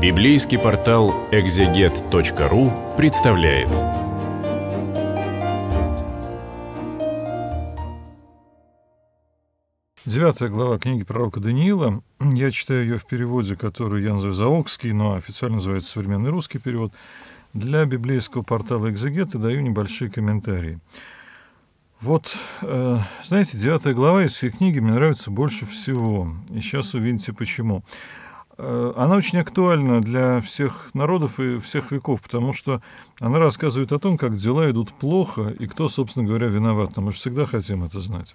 Библейский портал экзегет.ру представляет. Девятая глава книги пророка Даниила. Я читаю ее в переводе, который я называю заокский, но официально называется современный русский перевод. Для библейского портала «Экзегет» и даю небольшие комментарии. Вот, э, знаете, девятая глава из всей книги мне нравится больше всего. И сейчас увидите, почему. Почему? Э, она очень актуальна для всех народов и всех веков, потому что она рассказывает о том, как дела идут плохо и кто, собственно говоря, виноват. Но мы же всегда хотим это знать.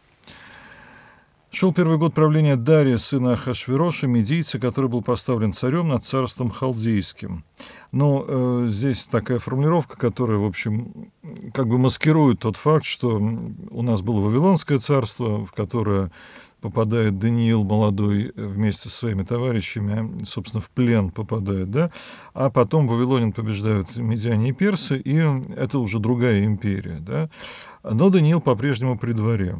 Шел первый год правления Дария, сына Ахашвероша, медийца, который был поставлен царем над царством халдейским. Но э, здесь такая формулировка, которая, в общем, как бы маскирует тот факт, что у нас было Вавилонское царство, в которое попадает Даниил молодой э, вместе со своими товарищами, а, собственно, в плен попадает, да, а потом Вавилонин побеждают медиане и персы, и это уже другая империя, да. Но Даниил по-прежнему при дворе.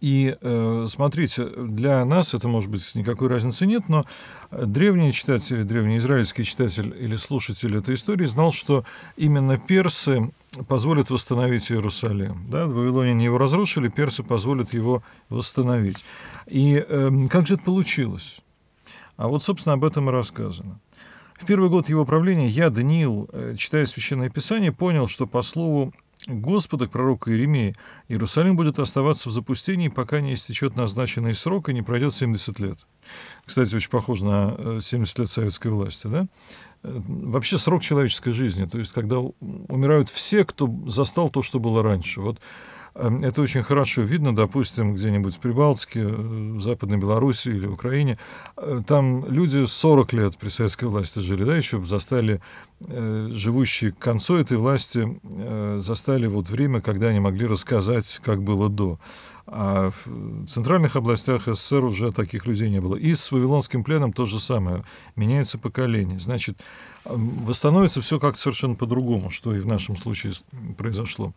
И э, смотрите, для нас это, может быть, никакой разницы нет, но древний читатель, древний израильский читатель или слушатель этой истории знал, что именно персы позволят восстановить Иерусалим. Да? Вавилоняне его разрушили, персы позволят его восстановить. И э, как же это получилось? А вот, собственно, об этом и рассказано. В первый год его правления я, Даниил, э, читая Священное Писание, понял, что по слову Господа к пророку Иеремии, Иерусалим будет оставаться в запустении, пока не истечет назначенный срок и не пройдет 70 лет. Кстати, очень похоже на 70 э, лет советской власти, да? Э, вообще срок человеческой жизни, то есть когда умирают все, кто застал то, что было раньше. Вот э, это очень хорошо видно, допустим, где-нибудь в Прибалтике, в Западной Беларуси или Украине. Там люди 40 лет при советской власти жили, да, еще застали Э, живущие к концу этой власти э, застали вот время, когда они могли рассказать, как было до. А в центральных областях СССР уже таких людей не было. И с Вавилонским пленом то же самое. Меняется поколение. Значит, восстановится все как-то совершенно по-другому, что и в нашем случае произошло.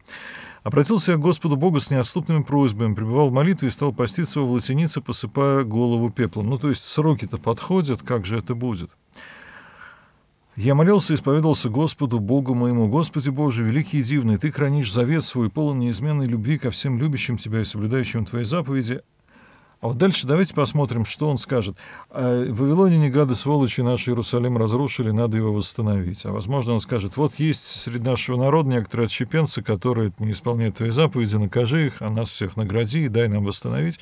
Обратился я к Господу Богу с неотступными просьбами, пребывал в молитве и стал поститься во власенице, посыпая голову пеплом. Ну, то есть сроки-то подходят, как же это будет? Я молился и исповедовался Господу, Богу моему, Господи Боже, великий и дивный, Ты хранишь завет свой, полон неизменной любви ко всем любящим Тебя и соблюдающим Твои заповеди. А вот дальше давайте посмотрим, что он скажет. В «А, Вавилоне негады, сволочи, наш Иерусалим разрушили, надо его восстановить. А возможно, он скажет, вот есть среди нашего народа некоторые отщепенцы, которые не исполняют Твои заповеди, накажи их, а нас всех награди и дай нам восстановить.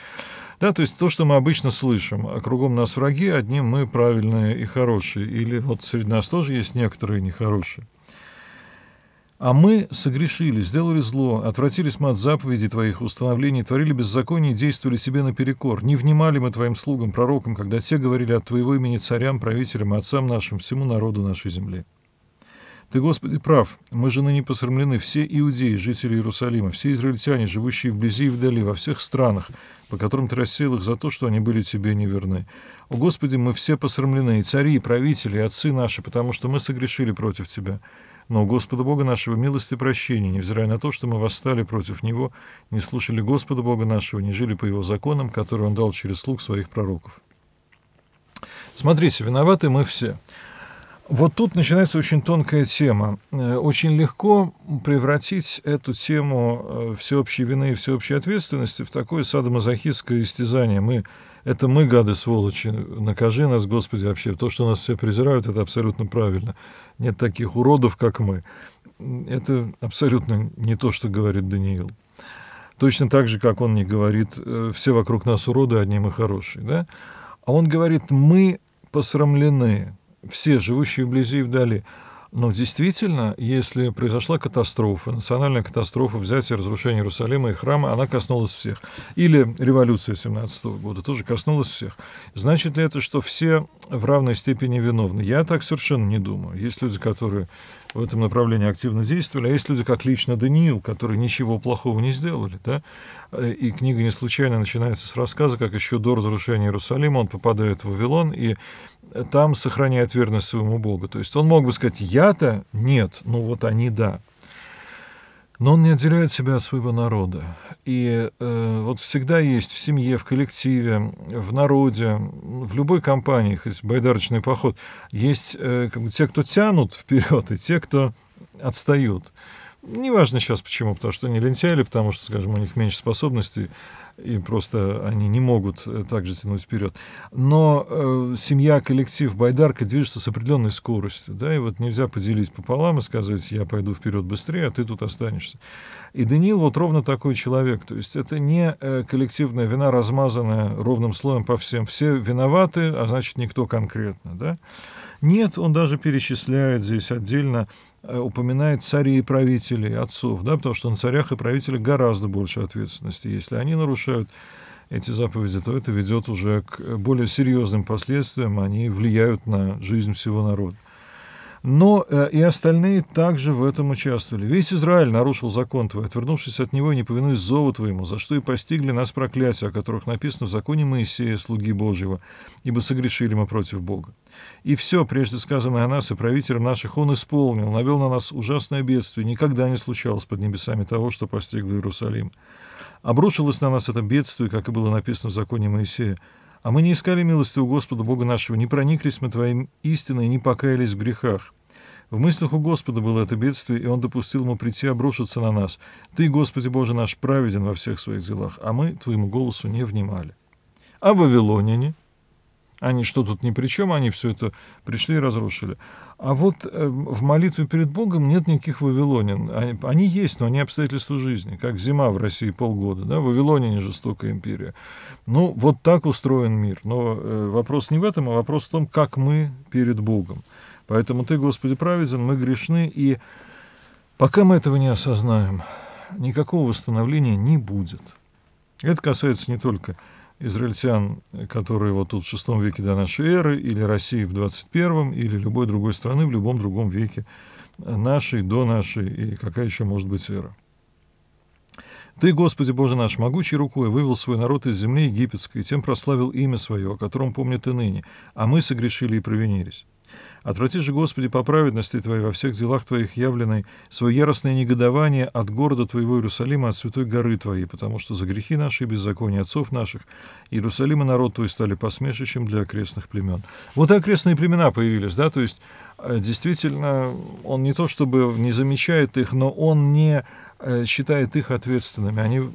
Да, то есть то, что мы обычно слышим, а кругом нас враги, одним мы правильные и хорошие, или вот среди нас тоже есть некоторые нехорошие. А мы согрешили, сделали зло, отвратились мы от заповедей твоих установлений, творили беззаконие и действовали тебе наперекор. Не внимали мы твоим слугам, пророкам, когда те говорили от твоего имени царям, правителям отцам нашим, всему народу нашей земли. Ты, Господи, прав. Мы же ныне посрамлены все иудеи, жители Иерусалима, все израильтяне, живущие вблизи и вдали, во всех странах, по которым ты рассеял их за то, что они были тебе неверны. О, Господи, мы все посрамлены, и цари, и правители, и отцы наши, потому что мы согрешили против Тебя. Но у Господа Бога нашего милости и прощения, невзирая на то, что мы восстали против Него, не слушали Господа Бога нашего, не жили по Его законам, которые Он дал через слуг своих пророков. Смотрите, виноваты мы все. Вот тут начинается очень тонкая тема. Э, очень легко превратить эту тему э, всеобщей вины и всеобщей ответственности в такое садомазохистское истязание. Мы, это мы, гады, сволочи, накажи нас, Господи, вообще. То, что нас все презирают, это абсолютно правильно. Нет таких уродов, как мы. Это абсолютно не то, что говорит Даниил. Точно так же, как он не говорит э, «все вокруг нас уроды, одни мы хорошие». Да? А он говорит «мы посрамлены» все живущие вблизи и вдали. Но действительно, если произошла катастрофа, национальная катастрофа, взятие разрушение Иерусалима и храма, она коснулась всех. Или революция 17 -го года тоже коснулась всех. Значит ли это, что все в равной степени виновны? Я так совершенно не думаю. Есть люди, которые в этом направлении активно действовали, а есть люди, как лично Даниил, которые ничего плохого не сделали, да, э, и книга не случайно начинается с рассказа, как еще до разрушения Иерусалима он попадает в Вавилон и э, там сохраняет верность своему Богу. То есть он мог бы сказать, я-то нет, но ну вот они да. Но он не отделяет себя от своего народа. И э, вот всегда есть в семье, в коллективе, в народе, в любой компании, хоть байдарочный поход, есть э, как бы, те, кто тянут вперед, и те, кто отстают. Неважно сейчас почему, потому что они лентяи или потому что, скажем, у них меньше способностей и просто они не могут э, также тянуть вперед. Но э, семья, коллектив Байдарка движется с определенной скоростью, да, и вот нельзя поделить пополам и сказать, я пойду вперед быстрее, а ты тут останешься. И Даниил вот ровно такой человек, то есть это не э, коллективная вина, размазанная ровным слоем по всем. Все виноваты, а значит, никто конкретно, да. Нет, он даже перечисляет здесь отдельно Э, упоминает цари и правителей, отцов, да, потому что на царях и правителях гораздо больше ответственности. Если они нарушают эти заповеди, то это ведет уже к э, более серьезным последствиям, они влияют на жизнь всего народа. Но э, и остальные также в этом участвовали. Весь Израиль нарушил закон твой, отвернувшись от него и не повинуясь зову твоему, за что и постигли нас проклятия, о которых написано в законе Моисея, слуги Божьего, ибо согрешили мы против Бога. И все, прежде сказанное о нас и правителям наших, он исполнил, навел на нас ужасное бедствие, никогда не случалось под небесами того, что постигло Иерусалим. Обрушилось на нас это бедствие, как и было написано в законе Моисея, а мы не искали милости у Господа Бога нашего, не прониклись мы Твоим истиной и не покаялись в грехах. В мыслях у Господа было это бедствие, и Он допустил ему прийти обрушиться на нас. Ты, Господи Боже наш, праведен во всех своих делах, а мы твоему голосу не внимали. А вавилоняне? Они что тут ни при чем, они все это пришли и разрушили. А вот э, в молитве перед Богом нет никаких вавилонин. Они, они есть, но они обстоятельства жизни, как зима в России полгода. Да? Вавилоняне жестокая империя. Ну, вот так устроен мир. Но э, вопрос не в этом, а вопрос в том, как мы перед Богом. Поэтому Ты, Господи, праведен, мы грешны, и пока мы этого не осознаем, никакого восстановления не будет. Это касается не только израильтян, которые вот тут в VI веке до нашей эры, или России в 21, или любой другой страны в любом другом веке нашей, до нашей, и какая еще может быть эра. Ты, Господи Боже наш, могучей рукой вывел свой народ из земли египетской, и тем прославил имя свое, о котором помнит и ныне, а мы согрешили и провинились. Отврати же, Господи, по праведности Твоей во всех делах Твоих явленной свое яростное негодование от города Твоего Иерусалима, от святой горы Твоей, потому что за грехи наши и беззаконие отцов наших Иерусалим и народ Твой стали посмешищем для окрестных племен». Вот и окрестные племена появились, да, то есть э, действительно он не то чтобы не замечает их, но он не э, считает их ответственными. Они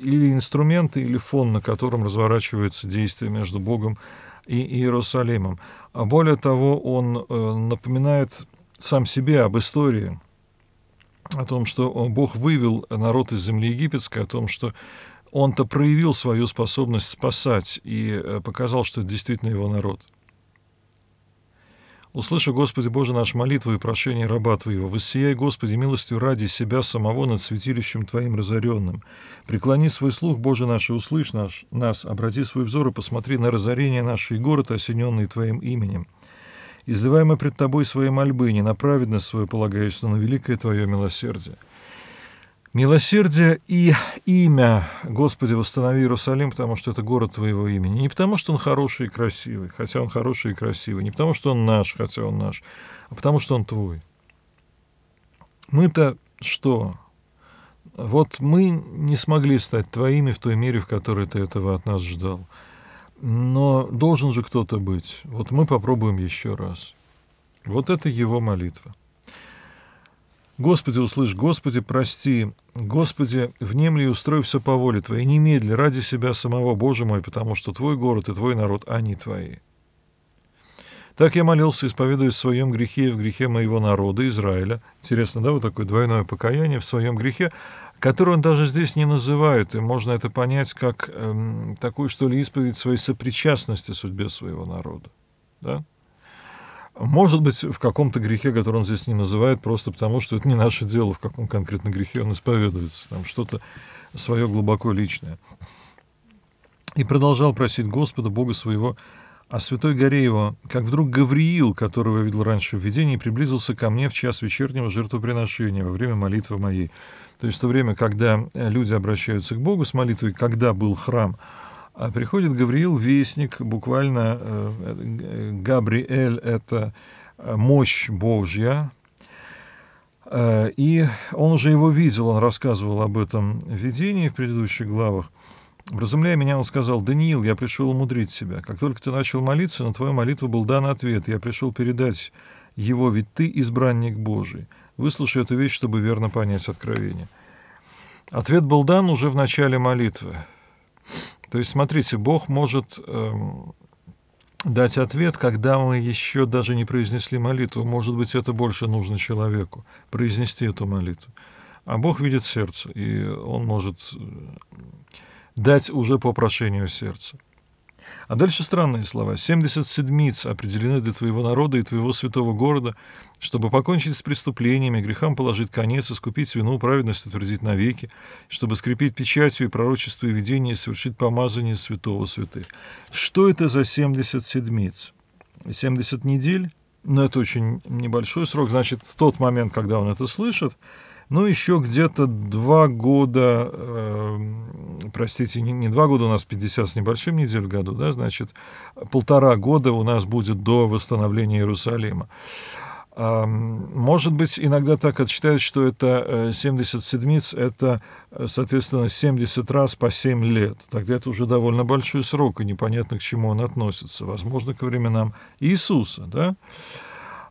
или инструменты, или фон, на котором разворачивается действие между Богом и Иерусалимом. А более того, он э, напоминает сам себе об истории, о том, что Бог вывел народ из земли египетской, о том, что он-то проявил свою способность спасать и э, показал, что это действительно его народ. Услышу, Господи Боже, наш молитву и прошение раба Твоего. Воссияй, Господи, милостью ради себя самого над святилищем Твоим разоренным. Преклони свой слух, Боже наш, и услышь наш, нас. Обрати свой взор и посмотри на разорение нашей город, осененный Твоим именем. Изливаем пред Тобой свои мольбы, не на праведность свою полагаюсь но на великое Твое милосердие. Милосердие и имя Господи восстанови Иерусалим, потому что это город Твоего имени. Не потому, что он хороший и красивый, хотя он хороший и красивый. Не потому, что он наш, хотя он наш, а потому, что он Твой. Мы-то что? Вот мы не смогли стать Твоими в той мере, в которой Ты этого от нас ждал. Но должен же кто-то быть. Вот мы попробуем еще раз. Вот это его молитва. Господи, услышь, Господи, прости, Господи, внемли и устрой все по воле Твоей, немедли, ради себя самого, Боже мой, потому что Твой город и Твой народ, они Твои. Так я молился, исповедуясь в своем грехе и в грехе моего народа, Израиля. Интересно, да, вот такое двойное покаяние в своем грехе, которое он даже здесь не называет, и можно это понять как эм, такую, что ли, исповедь своей сопричастности судьбе своего народа. Да? Может быть, в каком-то грехе, который он здесь не называет, просто потому, что это не наше дело, в каком конкретно грехе он исповедуется, там что-то свое глубоко личное. И продолжал просить Господа, Бога своего, о святой горе его, как вдруг Гавриил, которого я видел раньше в видении, приблизился ко мне в час вечернего жертвоприношения, во время молитвы моей. То есть в то время, когда люди обращаются к Богу с молитвой, когда был храм, а приходит Гавриил Вестник, буквально э, э, Габриэль — это э, мощь Божья, и он уже его видел, он рассказывал об этом видении в предыдущих главах. Вразумляя меня, он сказал, «Даниил, я пришел умудрить себя. Как только ты начал молиться, на твою молитву был дан ответ. Я пришел передать его, ведь ты избранник Божий. Выслушай эту вещь, чтобы верно понять откровение». Ответ был дан уже в начале молитвы. То есть, смотрите, Бог может эм, дать ответ, когда мы еще даже не произнесли молитву. Может быть, это больше нужно человеку, произнести эту молитву. А Бог видит сердце, и Он может э, дать уже по прошению сердца. А дальше странные слова. «Семьдесят седмиц определены для твоего народа и твоего святого города, чтобы покончить с преступлениями, грехам положить конец, искупить вину, праведность утвердить навеки, чтобы скрепить печатью и пророчество и видение, и совершить помазание святого святых». Что это за семьдесят седмиц? Семьдесят недель? Но ну, это очень небольшой срок. Значит, в тот момент, когда он это слышит, ну, еще где-то два года, э, простите, не, не два года, у нас 50 с небольшим недель в году, да, значит, полтора года у нас будет до восстановления Иерусалима. Может быть, иногда так отсчитают, что это 70 э, седмиц, это, э, соответственно, 70 раз по 7 лет. Тогда это уже довольно большой срок, и непонятно, к чему он относится. Возможно, ко временам Иисуса, да?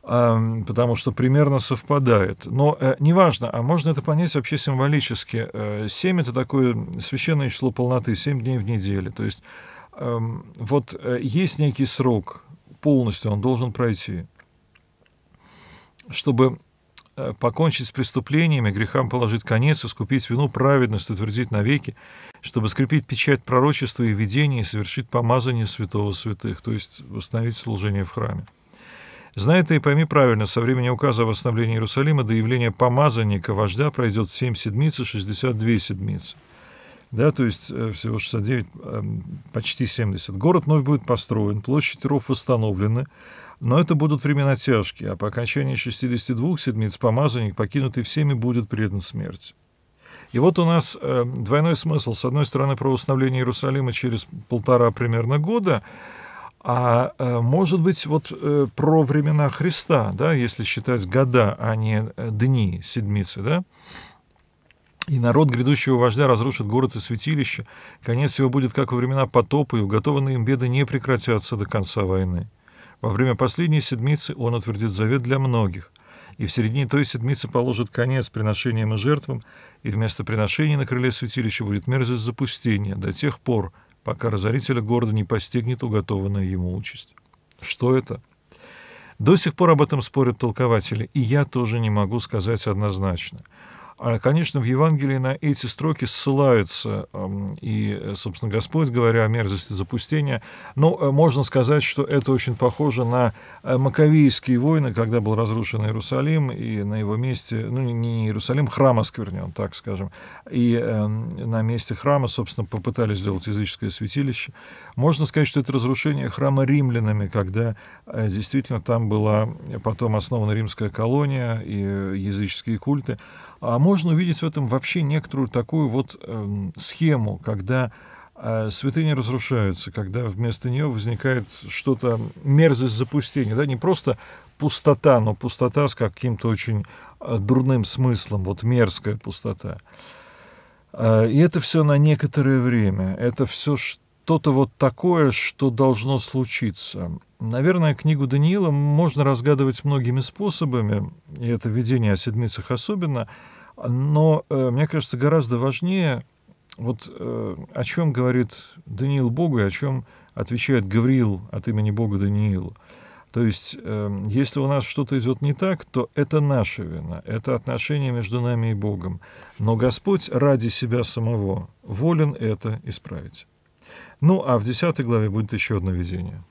потому что примерно совпадает. Но э, неважно, а можно это понять вообще символически. Э, семь это такое священное число полноты, семь дней в неделе. То есть вот э, есть некий срок, полностью он должен пройти, чтобы покончить с преступлениями, грехам положить конец, искупить вину, праведность утвердить навеки, чтобы скрепить печать пророчества и видения и совершить помазание святого святых, то есть восстановить служение в храме. Знай это и пойми правильно, со времени указа о восстановлении Иерусалима до явления помазанника вождя пройдет 7 седмиц и 62 седмицы. Да, то есть э, всего 69, эм, почти 70. Город вновь будет построен, площадь ров восстановлена, но это будут времена тяжкие, а по окончании 62 седмиц помазанник, покинутый всеми, будет предан смерти. И вот у нас э, двойной смысл. С одной стороны, про восстановление Иерусалима через полтора примерно года — а э, может быть, вот э, про времена Христа, да, если считать года, а не э, дни седмицы, да, и народ грядущего вождя разрушит город и святилище. Конец его будет, как во времена потопа, и уготованные им беды не прекратятся до конца войны. Во время последней седмицы он утвердит завет для многих. И в середине той седмицы положит конец приношениям и жертвам, и вместо приношений на крыле святилища будет мерзость запустения до тех пор, пока разорителя города не постигнет уготованная ему участь. Что это? До сих пор об этом спорят толкователи, и я тоже не могу сказать однозначно — а, конечно, в Евангелии на эти строки ссылаются и, э, собственно, Господь, говоря о мерзости запустения. Но э, можно сказать, что это очень похоже на э, Маковейские войны, когда был разрушен Иерусалим, и на его месте, ну, не Иерусалим, храм осквернен, так скажем. И эм, на месте храма, собственно, попытались сделать языческое святилище. Можно сказать, что это разрушение храма римлянами, когда действительно там была потом основана римская колония и языческие культы а можно увидеть в этом вообще некоторую такую вот эм, схему, когда э, святыни разрушаются, когда вместо нее возникает что-то, мерзость запустения, да, не просто пустота, но пустота с каким-то очень э, дурным смыслом, вот мерзкая пустота. Э, и это все на некоторое время, это все что-то вот такое, что должно случиться. Наверное, книгу Даниила можно разгадывать многими способами, и это видение о седмицах особенно – но, э, мне кажется, гораздо важнее, вот э, о чем говорит Даниил Богу и о чем отвечает Гавриил от имени Бога Даниилу. То есть, э, если у нас что-то идет не так, то это наша вина, это отношение между нами и Богом. Но Господь ради себя самого волен это исправить. Ну, а в 10 главе будет еще одно видение.